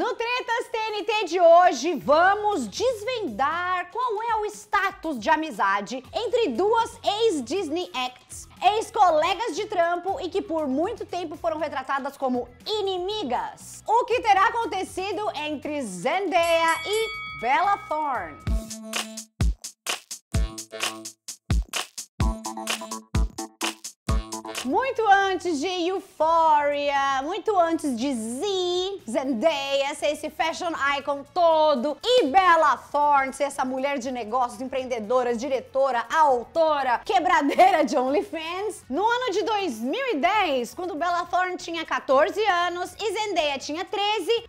No Tretas TNT de hoje, vamos desvendar qual é o status de amizade entre duas ex-Disney acts, ex-colegas de trampo e que por muito tempo foram retratadas como inimigas. O que terá acontecido entre Zendaya e Bella Thorne? Muito antes de Euphoria, muito antes de Z, Zendaya ser esse fashion icon todo, e Bella Thorne ser essa mulher de negócios, empreendedora, diretora, autora, quebradeira de OnlyFans. No ano de 2010, quando Bella Thorne tinha 14 anos e Zendaya tinha 13,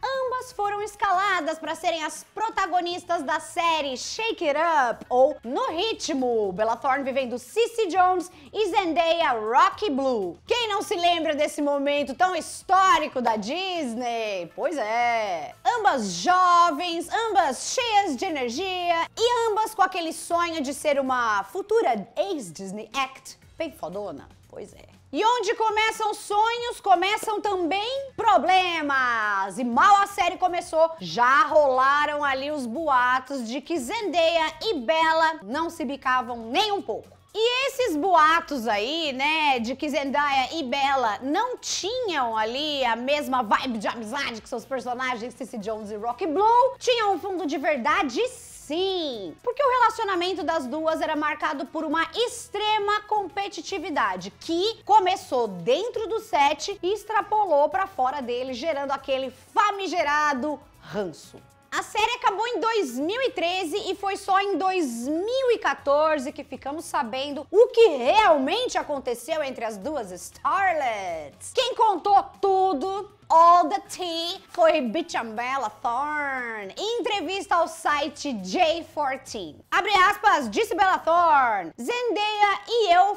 ambas foram escaladas para serem as protagonistas da série Shake It Up ou No Ritmo. Bella Thorne vivendo Cissy Jones e Zendaya Rocky Blue. Blue. Quem não se lembra desse momento tão histórico da Disney? Pois é. Ambas jovens, ambas cheias de energia e ambas com aquele sonho de ser uma futura ex-Disney Act bem fodona. Pois é. E onde começam sonhos, começam também problemas. E mal a série começou, já rolaram ali os boatos de que Zendaya e Bella não se bicavam nem um pouco. E esses boatos aí, né, de que Zendaya e Bella não tinham ali a mesma vibe de amizade que seus personagens Cissy Jones e Rocky Blue, tinham um fundo de verdade sim. Porque o relacionamento das duas era marcado por uma extrema competitividade que começou dentro do set e extrapolou para fora dele, gerando aquele famigerado ranço. A série acabou em 2013 e foi só em 2014 que ficamos sabendo o que realmente aconteceu entre as duas starlets. Quem contou tudo All the Tea foi Bichambella Thorne entrevista ao site J14. Abre aspas, disse Bella Thorne, Zendaya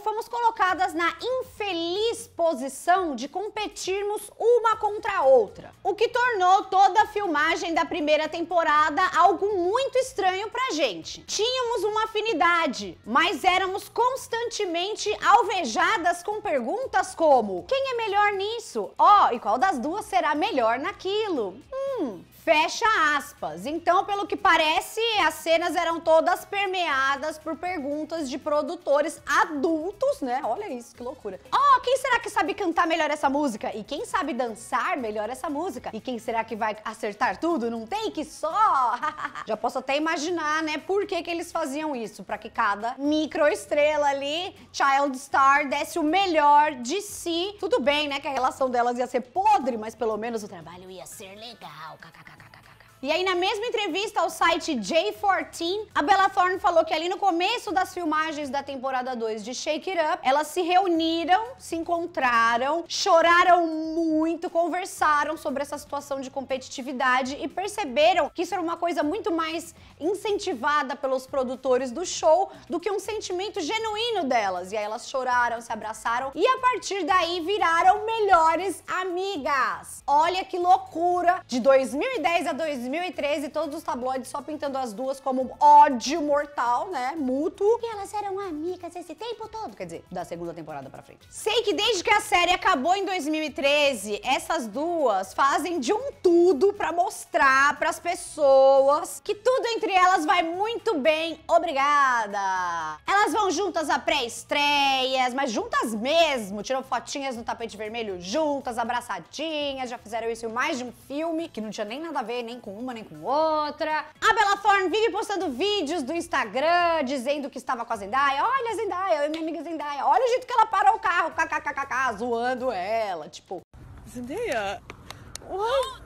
fomos colocadas na infeliz posição de competirmos uma contra a outra, o que tornou toda a filmagem da primeira temporada algo muito estranho pra gente. Tínhamos uma afinidade, mas éramos constantemente alvejadas com perguntas como: quem é melhor nisso? Ó, oh, e qual das duas será melhor naquilo? Hum, Fecha aspas. Então, pelo que parece, as cenas eram todas permeadas por perguntas de produtores adultos, né? Olha isso, que loucura. Ó, oh, quem será que sabe cantar melhor essa música? E quem sabe dançar melhor essa música? E quem será que vai acertar tudo num take só? Já posso até imaginar, né, por que que eles faziam isso. Pra que cada microestrela ali, child star, desse o melhor de si. Tudo bem, né, que a relação delas ia ser podre, mas pelo menos o trabalho ia ser legal, kkk. E aí, na mesma entrevista ao site J14, a Bella Thorne falou que ali no começo das filmagens da temporada 2 de Shake It Up, elas se reuniram, se encontraram, choraram muito, conversaram sobre essa situação de competitividade e perceberam que isso era uma coisa muito mais incentivada pelos produtores do show do que um sentimento genuíno delas. E aí elas choraram, se abraçaram e a partir daí viraram melhores amigas. Olha que loucura! De 2010 a 2010, 2013, todos os tabloides só pintando as duas como ódio mortal, né? Mútuo. E elas eram amigas esse tempo todo, quer dizer, da segunda temporada pra frente. Sei que desde que a série acabou em 2013, essas duas fazem de um tudo pra mostrar pras pessoas que tudo entre elas vai muito bem, obrigada! Elas vão juntas a pré-estreias, mas juntas mesmo, tiram fotinhas no tapete vermelho juntas, abraçadinhas, já fizeram isso em mais de um filme, que não tinha nem nada a ver nem com uma nem com outra. A Bella Thorne vive postando vídeos do Instagram dizendo que estava com a Zendaya. Olha a Zendaya, eu minha amiga Zendaya. Olha o jeito que ela parou o carro, kkkk, zoando ela, tipo... Zendaya, what?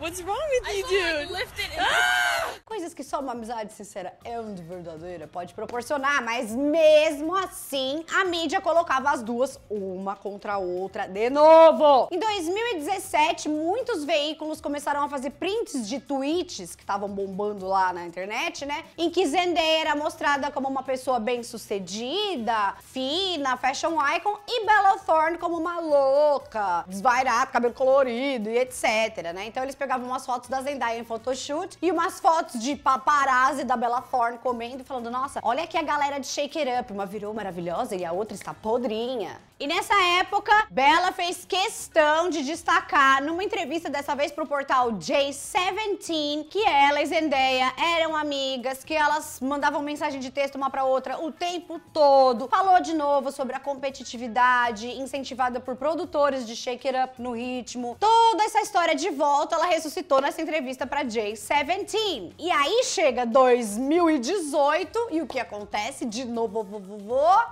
What's wrong with you, dude? Like it Coisas que só uma amizade sincera é e verdadeira pode proporcionar, mas mesmo assim, a mídia colocava as duas uma contra a outra de novo. Em 2017, muitos veículos começaram a fazer prints de tweets que estavam bombando lá na internet, né? Em que Zendaya era mostrada como uma pessoa bem-sucedida, fina, fashion icon e Bella Thorne como uma louca, desvairada, cabelo colorido e etc, né? Então eles pegaram umas fotos da Zendaya em photoshoot e umas fotos de paparazzi da Bella Thorne comendo e falando: nossa, olha aqui a galera de Shake It Up. Uma virou maravilhosa e a outra está podrinha. E nessa época, Bella fez questão de destacar numa entrevista dessa vez pro portal J17 que ela e Zendaya eram amigas, que elas mandavam mensagem de texto uma para outra o tempo todo. Falou de novo sobre a competitividade incentivada por produtores de Shake It Up no ritmo. Toda essa história de volta, ela ressuscitou nessa entrevista para J17. E aí chega 2018 e o que acontece? De novo,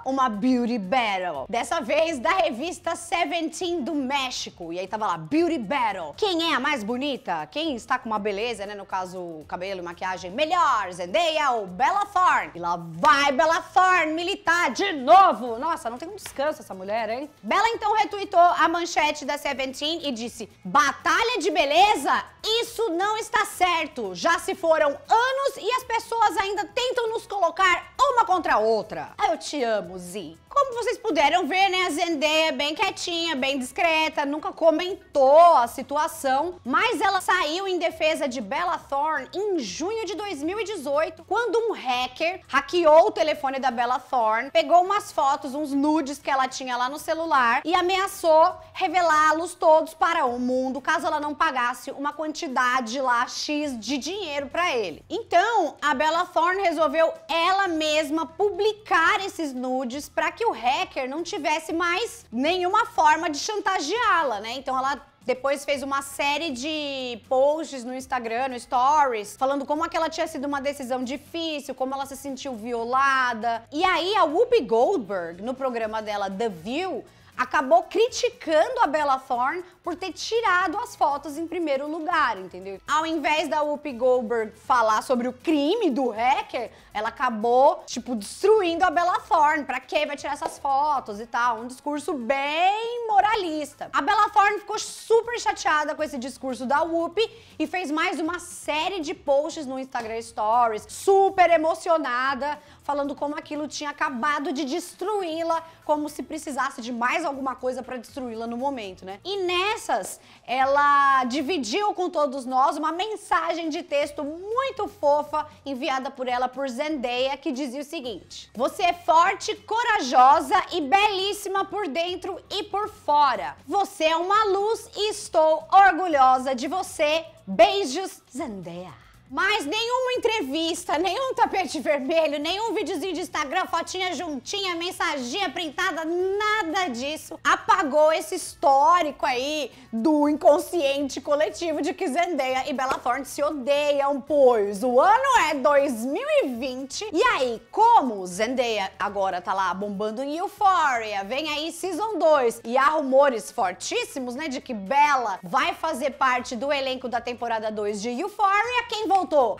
uma Beauty Battle. Dessa vez da revista Seventeen do México. E aí tava lá, Beauty Battle. Quem é a mais bonita? Quem está com uma beleza, né? No caso, cabelo, e maquiagem melhor, Zendaya ou Bella Thorne. E lá vai Bella Thorne militar de novo. Nossa, não tem um descanso essa mulher, hein? Bella então retweetou a manchete da Seventeen e disse: Batalha de beleza Rosa, isso não está certo. Já se foram anos e as pessoas ainda tentam nos colocar uma contra a outra. Ah, eu te amo, Zi. Como vocês puderam ver, né, a Zendaya é bem quietinha, bem discreta, nunca comentou a situação, mas ela saiu em defesa de Bella Thorne em junho de 2018, quando um hacker hackeou o telefone da Bella Thorne, pegou umas fotos, uns nudes que ela tinha lá no celular e ameaçou revelá-los todos para o mundo caso ela não pagasse uma quantidade lá X de dinheiro para ele. Então, a Bella Thorne resolveu ela mesma publicar esses nudes para que o hacker não tivesse mais nenhuma forma de chantageá-la, né? Então ela depois fez uma série de posts no Instagram, no Stories, falando como aquela tinha sido uma decisão difícil, como ela se sentiu violada. E aí a Whoopi Goldberg, no programa dela The View, acabou criticando a Bella Thorne por ter tirado as fotos em primeiro lugar, entendeu? Ao invés da Whoopi Goldberg falar sobre o crime do hacker, ela acabou, tipo, destruindo a Bella Thorne. Pra que vai tirar essas fotos e tal? Um discurso bem moralista. A Bella Thorne ficou super chateada com esse discurso da Whoopi e fez mais uma série de posts no Instagram Stories, super emocionada, falando como aquilo tinha acabado de destruí-la, como se precisasse de mais alguma coisa para destruí-la no momento, né? E nessas, ela dividiu com todos nós uma mensagem de texto muito fofa enviada por ela por Zendaya que dizia o seguinte: Você é forte, corajosa e belíssima por dentro e por fora. Você é uma luz e estou orgulhosa de você. Beijos, Zendaya. Mas nenhuma entrevista, nenhum tapete vermelho, nenhum videozinho de Instagram, fotinha juntinha, mensaginha printada, nada disso apagou esse histórico aí do inconsciente coletivo de que Zendaya e Bella Thorne se odeiam, pois o ano é 2020. E aí, como Zendaya agora tá lá bombando em Euphoria, vem aí Season 2 e há rumores fortíssimos, né, de que Bella vai fazer parte do elenco da temporada 2 de Euphoria, quem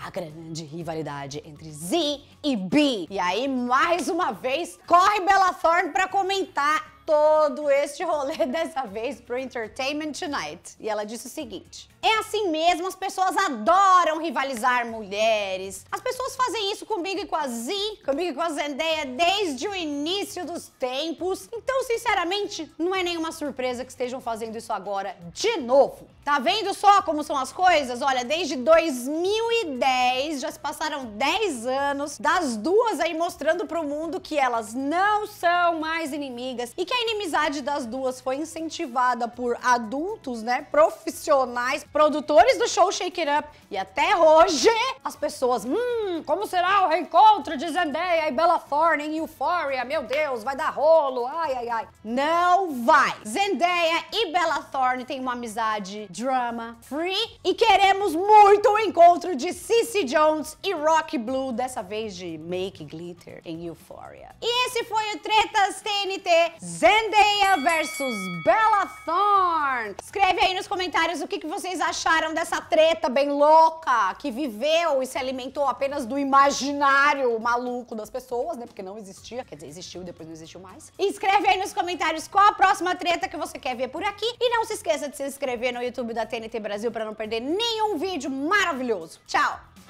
a grande rivalidade entre Z e B. E aí, mais uma vez, corre Bella Thorne pra comentar todo este rolê dessa vez pro Entertainment Tonight. E ela disse o seguinte: É assim mesmo, as pessoas adoram rivalizar mulheres. As pessoas fazem isso comigo e com a Z, comigo e com a Zendaya desde o início dos tempos. Então, sinceramente, não é nenhuma surpresa que estejam fazendo isso agora de novo. Tá vendo só como são as coisas? Olha, desde 2010 já se passaram 10 anos das duas aí mostrando pro mundo que elas não são mais inimigas e que a inimizade das duas foi incentivada por adultos, né, profissionais, produtores do show Shake It Up, e até hoje as pessoas, hum, como será o reencontro de Zendaya e Bella Thorne em Euphoria? Meu Deus, vai dar rolo, ai, ai, ai. Não vai! Zendaya e Bella Thorne têm uma amizade drama free e queremos muito o encontro de CiCi Jones e Rock Blue, dessa vez de Make Glitter em Euphoria. E esse foi o Tretas TNT 0 Zendaya versus Bella Thorne. Escreve aí nos comentários o que, que vocês acharam dessa treta bem louca que viveu e se alimentou apenas do imaginário maluco das pessoas, né? Porque não existia. Quer dizer, existiu, e depois não existiu mais. E escreve aí nos comentários qual a próxima treta que você quer ver por aqui. E não se esqueça de se inscrever no YouTube da TNT Brasil para não perder nenhum vídeo maravilhoso. Tchau!